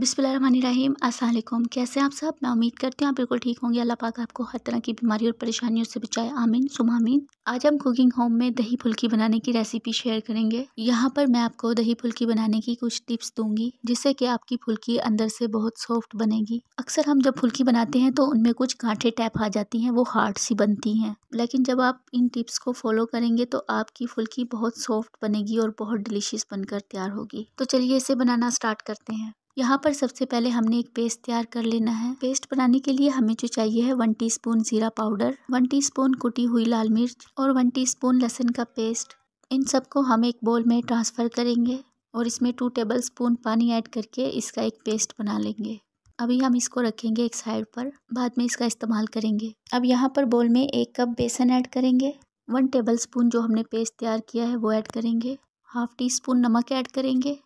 बिसमीम असलम कैसे आप सब मैं उम्मीद करती हूँ आप बिल्कुल ठीक होंगे अल्लाह पाक आपको हर तरह की बीमारी और परेशानियों से बचाए आमीन सुमामीन आज हम कुकिंग होम में दही फुल्की बनाने की रेसिपी शेयर करेंगे यहाँ पर मैं आपको दही फुल्की बनाने की कुछ टिप्स दूंगी जिससे कि आपकी फुल्की अंदर से बहुत सॉफ्ट बनेगी अक्सर हम जब फुल्की बनाते हैं तो उनमें कुछ गांठे टाइप आ जाती हैं वो हार्ड सी बनती हैं लेकिन जब आप इन टिप्स को फॉलो करेंगे तो आपकी फुल्की बहुत सॉफ्ट बनेगी और बहुत डिलीशियस बनकर तैयार होगी तो चलिए इसे बनाना स्टार्ट करते हैं यहाँ पर सबसे पहले हमने एक पेस्ट तैयार कर लेना है पेस्ट बनाने के लिए हमें जो चाहिए है वन टीस्पून जीरा पाउडर वन टीस्पून कुटी हुई लाल मिर्च और वन टीस्पून लहसुन का पेस्ट इन सबको हम एक बोल में ट्रांसफ़र करेंगे और इसमें टू टेबल स्पून पानी ऐड करके इसका एक पेस्ट बना लेंगे अभी हम इसको रखेंगे एक साइड पर बाद में इसका इस्तेमाल करेंगे अब यहाँ पर बोल में एक कप बेसन ऐड करेंगे वन टेबल स्पून जो हमने पेस्ट तैयार किया है वो ऐड करेंगे हाफ टी स्पून नमक ऐड करेंगे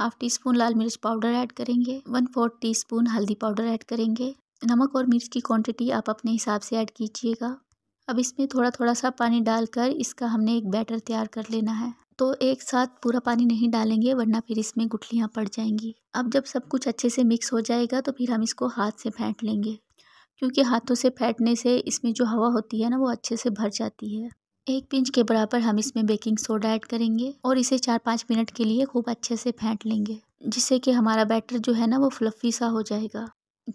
हाफ टी स्पून लाल मिर्च पाउडर ऐड करेंगे वन फोर्थ टी स्पून हल्दी पाउडर ऐड करेंगे नमक और मिर्च की क्वांटिटी आप अपने हिसाब से ऐड कीजिएगा अब इसमें थोड़ा थोड़ा सा पानी डालकर इसका हमने एक बैटर तैयार कर लेना है तो एक साथ पूरा पानी नहीं डालेंगे वरना फिर इसमें गुठलियाँ पड़ जाएंगी अब जब सब कुछ अच्छे से मिक्स हो जाएगा तो फिर हम इसको हाथ से फेंट लेंगे क्योंकि हाथों से फेंटने से इसमें जो हवा होती है ना वो अच्छे से भर जाती है एक पिंच के बराबर हम इसमें बेकिंग सोडा ऐड करेंगे और इसे चार पाँच मिनट के लिए खूब अच्छे से फेंट लेंगे जिससे कि हमारा बैटर जो है ना वो फ्लफ़ी सा हो जाएगा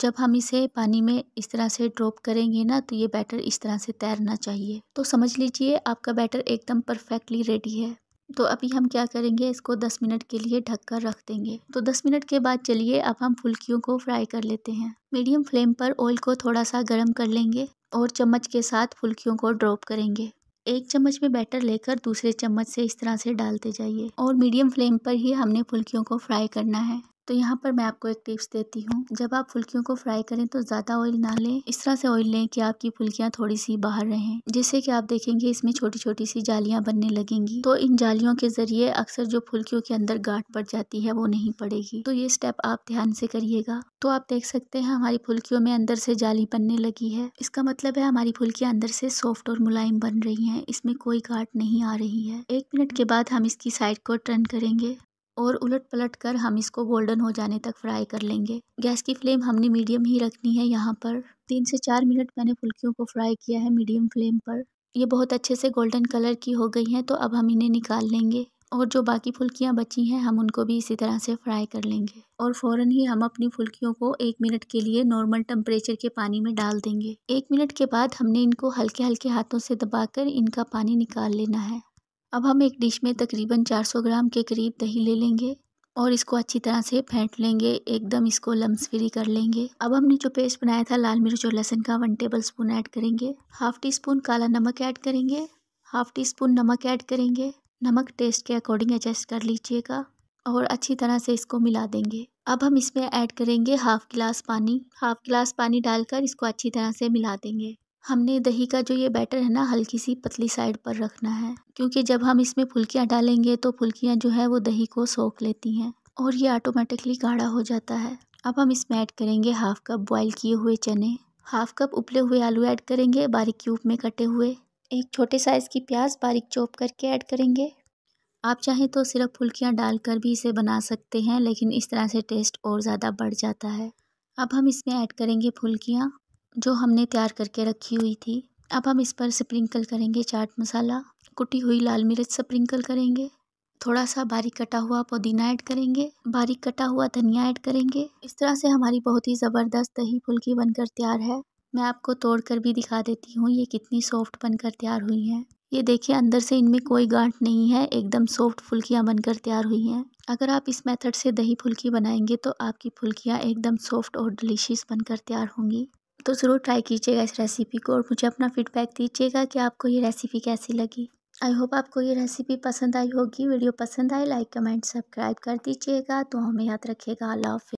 जब हम इसे पानी में इस तरह से ड्रॉप करेंगे ना तो ये बैटर इस तरह से तैरना चाहिए तो समझ लीजिए आपका बैटर एकदम परफेक्टली रेडी है तो अभी हम क्या करेंगे इसको 10 मिनट के लिए ढककर रख देंगे तो 10 मिनट के बाद चलिए अब हम फुल्कियों को फ्राई कर लेते हैं मीडियम फ्लेम पर ऑयल को थोड़ा सा गर्म कर लेंगे और चम्मच के साथ फुल्कियों को ड्रॉप करेंगे एक चम्मच में बैटर लेकर दूसरे चम्मच से इस तरह से डालते जाइए और मीडियम फ्लेम पर ही हमने फुल्कियों को फ्राई करना है तो यहाँ पर मैं आपको एक टिप्स देती हूँ जब आप फुल्कियों को फ्राई करें तो ज़्यादा ऑयल ना लें इस तरह से ऑयल लें कि आपकी फुल्कियाँ थोड़ी सी बाहर रहें जिससे कि आप देखेंगे इसमें छोटी छोटी सी जालियाँ बनने लगेंगी तो इन जालियों के जरिए अक्सर जो फुल्कियों के अंदर गांठ पड़ जाती है वो नहीं पड़ेगी तो ये स्टेप आप ध्यान से करिएगा तो आप देख सकते हैं हमारी फुल्कियों में अंदर से जाली बनने लगी है इसका मतलब है हमारी फुल्कियाँ अंदर से सॉफ्ट और मुलायम बन रही है इसमें कोई गांठ नहीं आ रही है एक मिनट के बाद हम इसकी साइड को टर्न करेंगे और उलट पलट कर हम इसको गोल्डन हो जाने तक फ्राई कर लेंगे गैस की फ्लेम हमने मीडियम ही रखनी है यहाँ पर तीन से चार मिनट मैंने फुल्कियों को फ्राई किया है मीडियम फ्लेम पर ये बहुत अच्छे से गोल्डन कलर की हो गई हैं तो अब हम इन्हें निकाल लेंगे और जो बाकी फुल्कियाँ बची हैं हम उनको भी इसी तरह से फ्राई कर लेंगे और फ़ौरन ही हम अपनी फुल्कियों को एक मिनट के लिए नॉर्मल टेम्परेचर के पानी में डाल देंगे एक मिनट के बाद हमने इनको हल्के हल्के हाथों से दबाकर इनका पानी निकाल लेना है अब हम एक डिश में तकरीबन 400 ग्राम के करीब दही ले लेंगे और इसको अच्छी तरह से फेंट लेंगे एकदम इसको लम्स फ्री कर लेंगे अब हमने जो पेस्ट बनाया था लाल मिर्च और लहसुन का वन टेबल स्पून ऐड करेंगे हाफ़ टी स्पून काला नमक ऐड करेंगे हाफ़ टी स्पून नमक ऐड करेंगे नमक टेस्ट के अकॉर्डिंग एडजस्ट कर लीजिएगा और अच्छी तरह से इसको मिला देंगे अब हम इसमें ऐड करेंगे हाफ़ गिलास पानी हाफ़ गिलास पानी डालकर इसको अच्छी तरह से मिला देंगे हमने दही का जो ये बैटर है ना हल्की सी पतली साइड पर रखना है क्योंकि जब हम इसमें फुल्कियाँ डालेंगे तो फुल्कियाँ जो है वो दही को सोख लेती हैं और ये ऑटोमेटिकली गाढ़ा हो जाता है अब हम इसमें ऐड करेंगे हाफ़ कप बॉईल किए हुए चने हाफ़ कप उबले हुए आलू ऐड करेंगे बारीक क्यूब में कटे हुए एक छोटे साइज़ की प्याज बारीक चॉप करके ऐड करेंगे आप चाहें तो सिर्फ फुल्कियाँ डालकर भी इसे बना सकते हैं लेकिन इस तरह से टेस्ट और ज़्यादा बढ़ जाता है अब हम इसमें ऐड करेंगे फुल्कियाँ जो हमने तैयार करके रखी हुई थी अब हम इस पर स्प्रिंकल करेंगे चाट मसाला कुटी हुई लाल मिर्च स्प्रिंकल करेंगे थोड़ा सा बारीक कटा हुआ पुदीना ऐड करेंगे बारीक कटा हुआ धनिया ऐड करेंगे इस तरह से हमारी बहुत ही ज़बरदस्त दही फुल्की बनकर तैयार है मैं आपको तोड़ कर भी दिखा देती हूँ ये कितनी सॉफ्ट बनकर तैयार हुई है ये देखिए अंदर से इनमें कोई गांठ नहीं है एकदम सॉफ्ट फुल्कियाँ बनकर तैयार हुई हैं अगर आप इस मेथड से दही फुल्की बनाएंगे तो आपकी फुल्कियाँ एकदम सॉफ्ट और डिलीशियस बनकर तैयार होंगी तो ज़रूर ट्राई कीजिएगा इस रेसिपी को और मुझे अपना फीडबैक दीजिएगा कि आपको ये रेसिपी कैसी लगी आई होप आपको ये रेसिपी पसंद आई होगी वीडियो पसंद आए लाइक कमेंट सब्सक्राइब कर दीजिएगा तो हमें याद रखिएगा अल्लाह